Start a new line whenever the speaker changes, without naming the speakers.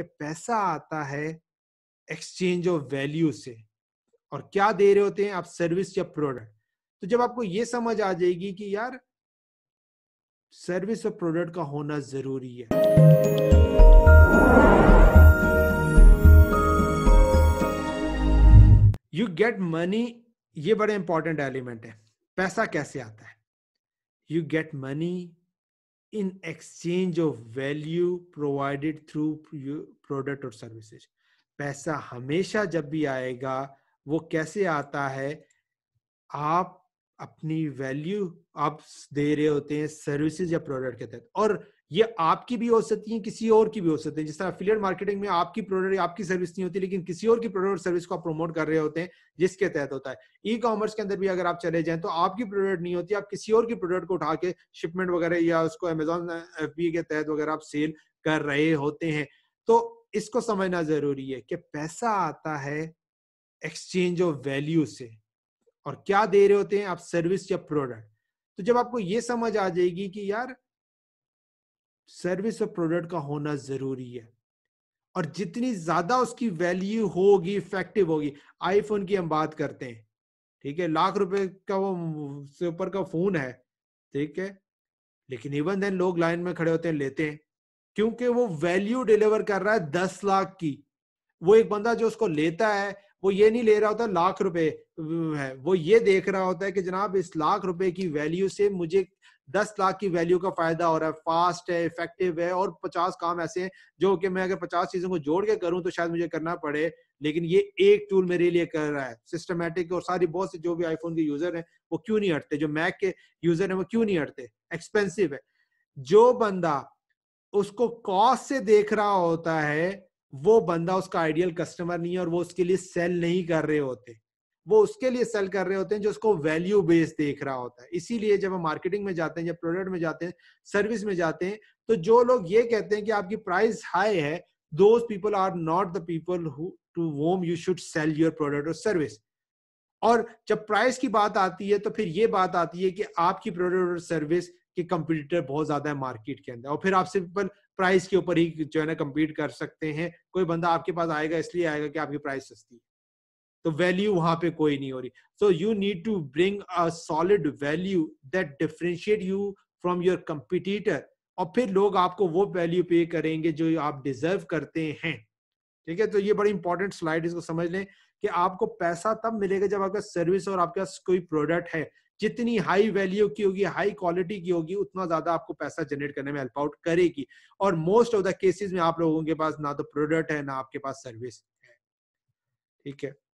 कि पैसा आता है एक्सचेंज ऑफ वैल्यू से और क्या दे रहे होते हैं आप सर्विस या प्रोडक्ट तो जब आपको ये समझ आ जाएगी कि यार सर्विस और प्रोडक्ट का होना जरूरी है यू गेट मनी ये बड़े इंपॉर्टेंट एलिमेंट है पैसा कैसे आता है you get money in exchange of value provided through product or services पैसा हमेशा जब भी आएगा वो कैसे आता है आप अपनी वैल्यू आप दे रहे होते हैं सर्विसेज या प्रोडक्ट के तहत और ये आपकी भी हो सकती है किसी और की भी हो सकती है जिस तरह फिलियर मार्केटिंग में आपकी प्रोडक्ट आपकी सर्विस नहीं होती लेकिन किसी और की प्रोडक्ट और सर्विस को आप प्रमोट कर रहे होते हैं जिसके तहत होता है ई कॉमर्स के अंदर भी अगर आप चले जाएं तो आपकी प्रोडक्ट नहीं होती आप किसी और की प्रोडक्ट को उठा के शिपमेंट वगैरह या उसको अमेजोन एफ के तहत वगैरह आप सेल कर रहे होते हैं तो इसको समझना जरूरी है कि पैसा आता है एक्सचेंज ऑफ वैल्यू से और क्या दे रहे होते हैं आप सर्विस या प्रोडक्ट तो जब आपको ये समझ आ जाएगी कि यार सर्विस और प्रोडक्ट का होना जरूरी है और जितनी ज्यादा उसकी वैल्यू होगी इफेक्टिव होगी आईफोन की हम बात करते हैं ठीक है लाख रुपए का वो से ऊपर का फोन है ठीक है लेकिन इवन देन लोग लाइन में खड़े होते हैं लेते हैं क्योंकि वो वैल्यू डिलीवर कर रहा है दस लाख की वो एक बंदा जो उसको लेता है वो ये नहीं ले रहा होता लाख रुपए है वो ये देख रहा होता है कि जनाब इस लाख रुपए की वैल्यू से मुझे दस लाख की वैल्यू का फायदा हो रहा है फास्ट है इफेक्टिव है और पचास काम ऐसे हैं जो कि मैं अगर पचास चीजों को जोड़ के करूं तो शायद मुझे करना पड़े लेकिन ये एक टूल मेरे लिए कर रहा है सिस्टमेटिक और सारी बहुत से जो भी आईफोन के यूजर हैं वो क्यों नहीं हटते जो मैक के यूजर हैं वो क्यों नहीं हटते एक्सपेंसिव है जो बंदा उसको कॉस्ट से देख रहा होता है वो बंदा उसका आइडियल कस्टमर नहीं है और वो उसके लिए सेल नहीं कर रहे होते वो उसके लिए सेल कर रहे होते हैं जो उसको वैल्यू बेस देख रहा होता है इसीलिए जब हम मार्केटिंग में जाते हैं जब प्रोडक्ट में जाते हैं सर्विस में जाते हैं तो जो लोग ये कहते हैं कि आपकी प्राइस हाई है those people are not the people who to whom you should sell your product और सर्विस और जब प्राइस की बात आती है तो फिर ये बात आती है कि आपकी प्रोडक्ट और सर्विस के कंपटीटर बहुत ज्यादा है मार्केट के अंदर और फिर आप सिंपल प्राइस के ऊपर ही जो है ना कम्पीट कर सकते हैं कोई बंदा आपके पास आएगा इसलिए आएगा कि आपकी प्राइस सस्ती है तो वैल्यू वहां पे कोई नहीं हो रही so you need to bring a solid value that differentiate you from your competitor और फिर लोग आपको वो वैल्यू पे करेंगे जो आप डिजर्व करते हैं ठीक है तो ये बड़ी इंपॉर्टेंट स्लाइड इसको समझ लें कि आपको पैसा तब मिलेगा जब आपका सर्विस और आपके पास कोई प्रोडक्ट है जितनी हाई वैल्यू की होगी हाई क्वालिटी की होगी उतना ज्यादा आपको पैसा जनरेट करने में हेल्प आउट करेगी और मोस्ट ऑफ द केसेस में आप लोगों के पास ना तो प्रोडक्ट है ना आपके पास सर्विस है ठीक है